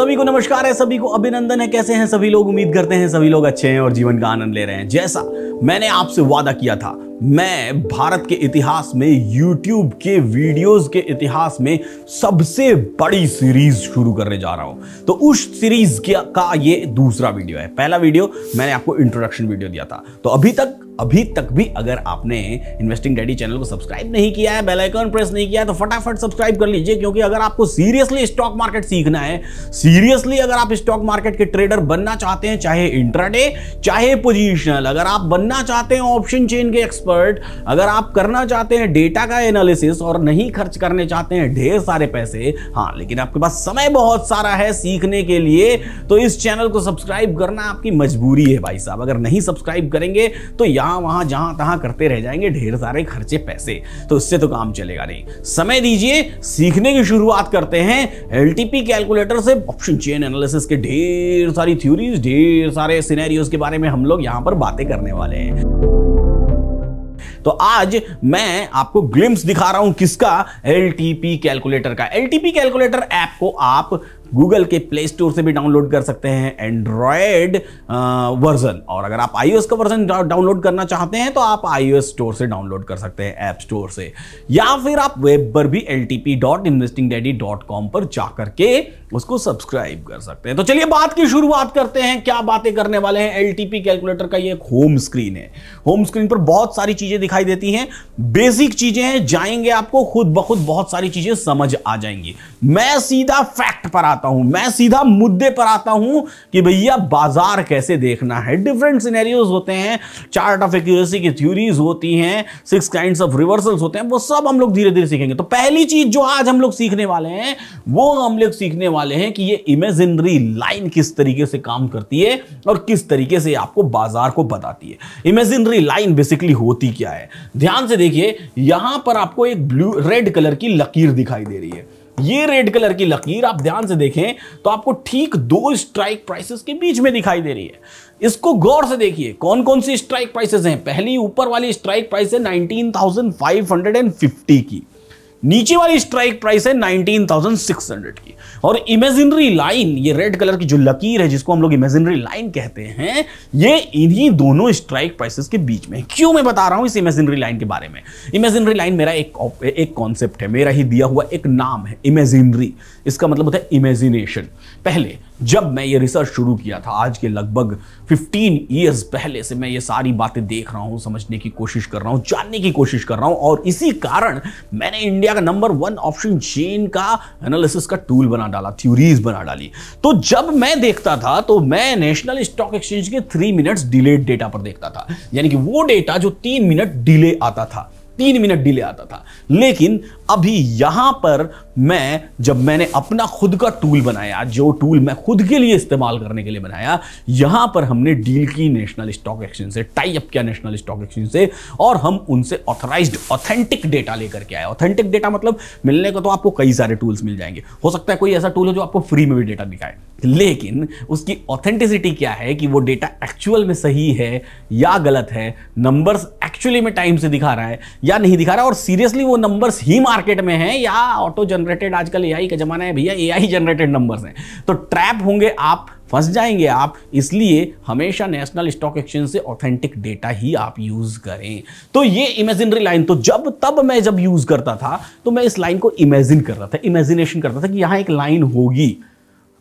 सभी को नमस्कार है सभी को अभिनंदन है कैसे हैं सभी लोग उम्मीद करते हैं सभी लोग अच्छे हैं और जीवन का आनंद ले रहे हैं जैसा मैंने आपसे वादा किया था मैं भारत के इतिहास में YouTube के वीडियोस के इतिहास में सबसे बड़ी सीरीज शुरू करने जा रहा हूं तो उस सीरीज का ये दूसरा वीडियो है पहला वीडियो मैंने आपको इंट्रोडक्शन वीडियो दिया था तो अभी तक अभी तक भी अगर आपने इन्वेस्टिंग डैडी चैनल को सब्सक्राइब नहीं किया है बेल आइकन प्रेस नहीं किया है तो फटाफट सब्सक्राइब कर लीजिए क्योंकि अगर आपको सीरियसली स्टॉक मार्केट सीखना है सीरियसली अगर आप स्टॉक मार्केट के ट्रेडर बनना चाहते हैं चाहे इंट्राडे चाहे पोजिशनल अगर आप बनना चाहते हैं ऑप्शन चेन के एक्सपर्ट एक्सपर्ट अगर आप करना चाहते हैं डेटा का एनालिसिस और नहीं खर्च करने चाहते हैं ढेर सारे पैसे हाँ लेकिन आपके पास समय बहुत सारा है सीखने के लिए तो इस चैनल को सब्सक्राइब करना आपकी मजबूरी है भाई साहब अगर नहीं सब्सक्राइब करेंगे तो यहां वहां जहां तहां करते रह जाएंगे ढेर सारे खर्चे पैसे तो इससे तो काम चलेगा नहीं समय दीजिए सीखने की शुरुआत करते हैं एल कैलकुलेटर से ऑप्शन चेन एनालिसिस के ढेर सारी थ्योरीज ढेर सारे सिनेरियोज के बारे में हम लोग यहां पर बातें करने वाले हैं तो आज मैं आपको ग्लिम्स दिखा रहा हूं किसका एल कैलकुलेटर का एल कैलकुलेटर ऐप को आप गूगल के प्ले स्टोर से भी डाउनलोड कर सकते हैं एंड्रॉयड वर्जन और अगर आप आईओएस का वर्जन डाउनलोड करना चाहते हैं तो आप आईओएस स्टोर से डाउनलोड कर सकते हैं ऐप स्टोर से या फिर आप वेब पर भी एल पर जाकर के उसको सब्सक्राइब कर सकते हैं तो चलिए बात की शुरुआत करते हैं क्या बातें करने वाले हैं एल कैलकुलेटर का ये एक होम स्क्रीन है होम स्क्रीन पर बहुत सारी चीजें दिखाई देती हैं बेसिक चीजें हैं जाएंगे आपको खुद ब खुद बहुत सारी चीजें समझ आ जाएंगी मैं सीधा फैक्ट पर आता आता हूं मैं सीधा मुद्दे पर आता हूं कि भैया बाजार कैसे देखना है डिफरेंट सिनेरियोज होते हैं चार्ट ऑफ एक्यूरेसी की थ्योरीज होती हैं सिक्स काइंड ऑफ रिवर्सल्स होते हैं वो सब हम लोग धीरे धीरे सीखेंगे तो पहली चीज जो आज हम लोग सीखने वाले हैं वो हम लोग सीखने वाले हैं कि ये इमेजिनरी लाइन किस तरीके से काम करती है और किस तरीके से आपको बाजार को बताती है इमेजिनरी लाइन बेसिकली होती क्या है ध्यान से देखिए यहां पर आपको एक ब्लू रेड कलर की लकीर दिखाई दे रही है ये रेड कलर की लकीर आप ध्यान से देखें तो आपको ठीक दो स्ट्राइक प्राइसेस के बीच में दिखाई दे रही है इसको गौर से देखिए कौन कौन सी स्ट्राइक प्राइसेस हैं पहली ऊपर वाली स्ट्राइक प्राइस है 19,550 की नीचे वाली स्ट्राइक प्राइस है 19,600 की और इमेजिनरी लाइन ये रेड कलर की जो लकीर है जिसको हम लोग इमेजिनरी लाइन कहते हैं ये इन्हीं दोनों स्ट्राइक प्राइसेस के बीच में क्यों मैं बता रहा हूं इस इमेजिनरी लाइन के बारे में इमेजिनरी लाइन मेरा एक एक कॉन्सेप्ट है मेरा ही दिया हुआ एक नाम है इमेजिनरी इसका मतलब होता है इमेजिनेशन पहले जब मैं ये रिसर्च शुरू किया था आज के लगभग 15 इयर्स पहले से मैं ये सारी बातें देख रहा हूँ समझने की कोशिश कर रहा हूँ जानने की कोशिश कर रहा हूँ और इसी कारण मैंने इंडिया का नंबर वन ऑप्शन जेन का एनालिसिस का टूल बना डाला थ्योरीज बना डाली तो जब मैं देखता था तो मैं नेशनल स्टॉक एक्सचेंज के थ्री मिनट्स डिलेड डेटा पर देखता था यानी कि वो डेटा जो तीन मिनट डिले आता था तीन मिनट डिले आता था लेकिन अभी यहां पर मैं जब मैंने अपना खुद का टूल बनाया जो टूल मैं खुद के लिए इस्तेमाल करने के लिए बनाया यहां पर हमने डील की नेशनल स्टॉक एक्सचेंज से टाई अप किया नेशनल स्टॉक एक्सचेंज से और हम उनसे ऑथराइज्ड ऑथेंटिक डेटा लेकर के आए ऑथेंटिक डेटा मतलब मिलने का तो आपको कई सारे टूल्स मिल जाएंगे हो सकता है कोई ऐसा टूल हो जो आपको फ्री में भी डेटा दिखाए लेकिन उसकी ऑथेंटिसिटी क्या है कि वो डेटा एक्चुअल में सही है या गलत है नंबर्स एक्चुअली में टाइम से दिखा रहा है या नहीं दिखा रहा है और सीरियसली वो नंबर्स ही मार मार्केट में है या ऑटो जनरेटेड आजकल एआई का जमाना है भैया एआई जनरेटेड नंबर्स हैं तो ट्रैप होंगे आप फंस जाएंगे आप इसलिए हमेशा नेशनल स्टॉक एक्सचेंज से ऑथेंटिक डेटा ही आप यूज करें तो ये इमेजिनरी लाइन तो जब तब मैं जब यूज करता था तो मैं इस लाइन को इमेजिन कर रहा था इमेजिनेशन करता था कि यहां एक लाइन होगी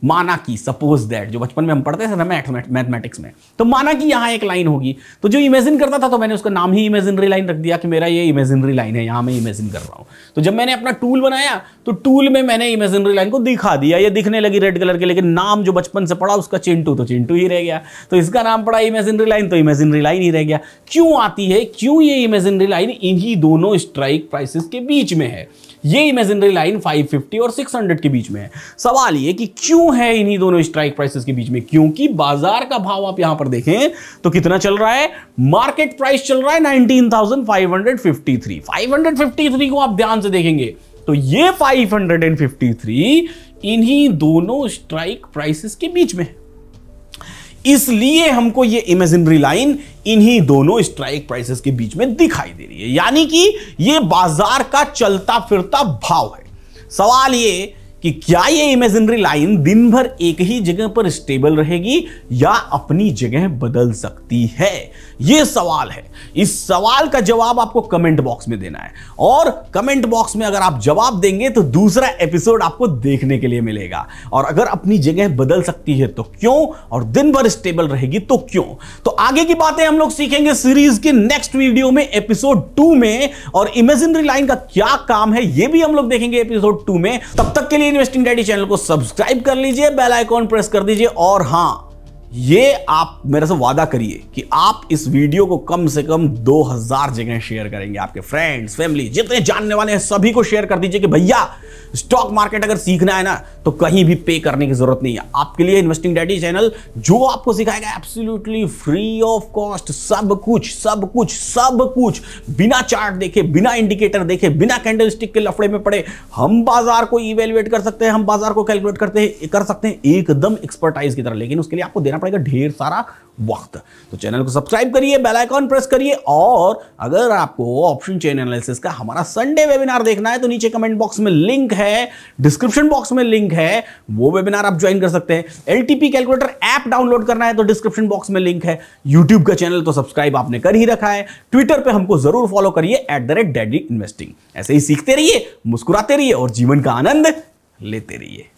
माना कि सपोज दैट जो बचपन में हम पढ़ते थे ना मैथ मैथमेटिक्स में तो माना कि यहाँ एक लाइन होगी तो जो इमेजिन करता था तो मैंने उसका नाम ही इमेजिनरी लाइन रख दिया कि मेरा ये इमेजिनरी लाइन है यहाँ मैं इमेजिन कर रहा हूँ तो जब मैंने अपना टूल बनाया तो टूल में मैंने इमेजिनरी लाइन को दिखा दिया ये दिखने लगी रेड कलर के लेकिन नाम जो बचपन से पड़ा उसका चिंटू तो चिंटू ही रह गया तो इसका नाम पड़ा इमेजिनरी लाइन तो इमेजिनरी लाइन ही रह गया क्यों आती है क्यों ये इमेजिनरी लाइन इन्हीं दोनों स्ट्राइक प्राइसिस के बीच में है ये इमेजिनरी लाइन 550 और 600 के बीच में है सवाल ये कि क्यों है इन्हीं दोनों स्ट्राइक प्राइसेस के बीच में क्योंकि बाजार का भाव आप यहां पर देखें तो कितना चल रहा है मार्केट प्राइस चल रहा है 19,553 553 को आप ध्यान से देखेंगे तो ये 553 इन्हीं दोनों स्ट्राइक प्राइसेस के बीच में है इसलिए हमको ये इमेजिनरी लाइन इन्हीं दोनों स्ट्राइक प्राइसेस के बीच में दिखाई दे रही है यानी कि ये बाजार का चलता फिरता भाव है सवाल ये कि क्या ये इमेजिनरी लाइन दिन भर एक ही जगह पर स्टेबल रहेगी या अपनी जगह बदल सकती है ये सवाल है इस सवाल का जवाब आपको कमेंट बॉक्स में देना है और कमेंट बॉक्स में अगर आप जवाब देंगे तो दूसरा एपिसोड आपको देखने के लिए मिलेगा और अगर अपनी जगह बदल सकती है तो क्यों और दिन भर स्टेबल रहेगी तो क्यों तो आगे की बातें हम लोग सीखेंगे सीरीज के नेक्स्ट वीडियो में एपिसोड टू में और इमेजिनरी लाइन का क्या काम है यह भी हम लोग देखेंगे एपिसोड टू में तब तक के लिए इन्वेस्टिंग डैडी चैनल को सब्सक्राइब कर लीजिए बेल आइकॉन प्रेस कर दीजिए और हाँ ये आप मेरे से वादा करिए कि आप इस वीडियो को कम से कम 2000 जगह शेयर करेंगे आपके फ्रेंड्स फैमिली जितने जानने वाले हैं सभी को शेयर कर दीजिए कि भैया स्टॉक मार्केट अगर सीखना है ना तो कहीं भी पे करने की जरूरत नहीं है आपके लिए इन्वेस्टिंग डैडी चैनल जो आपको सिखाएगा एब्सोल्युटली फ्री ऑफ कॉस्ट सब कुछ सब कुछ सब कुछ बिना चार्ट देखे बिना इंडिकेटर देखे बिना कैंडल के लफड़े में पड़े हम बाजार को इवेल्युएट कर सकते हैं हम बाजार को कैलकुलेट करते हैं कर सकते हैं एकदम एक्सपर्टाइज की तरह लेकिन उसके लिए आपको देना पड़ेगा ढेर सारा वक्त तो चैनल को सब्सक्राइब करिए बेल आइकॉन प्रेस करिए और अगर आपको ऑप्शन चेन एनालिसिस का हमारा संडे वेबिनार देखना है तो नीचे कमेंट बॉक्स में लिंक है डिस्क्रिप्शन बॉक्स में लिंक है वो वेबिनार आप ज्वाइन कर सकते हैं एलटीपी कैलकुलेटर ऐप डाउनलोड करना है तो डिस्क्रिप्शन बॉक्स में लिंक है यूट्यूब का चैनल तो सब्सक्राइब आपने कर ही रखा है ट्विटर पर हमको जरूर फॉलो करिए एट ऐसे ही सीखते रहिए मुस्कुराते रहिए और जीवन का आनंद लेते रहिए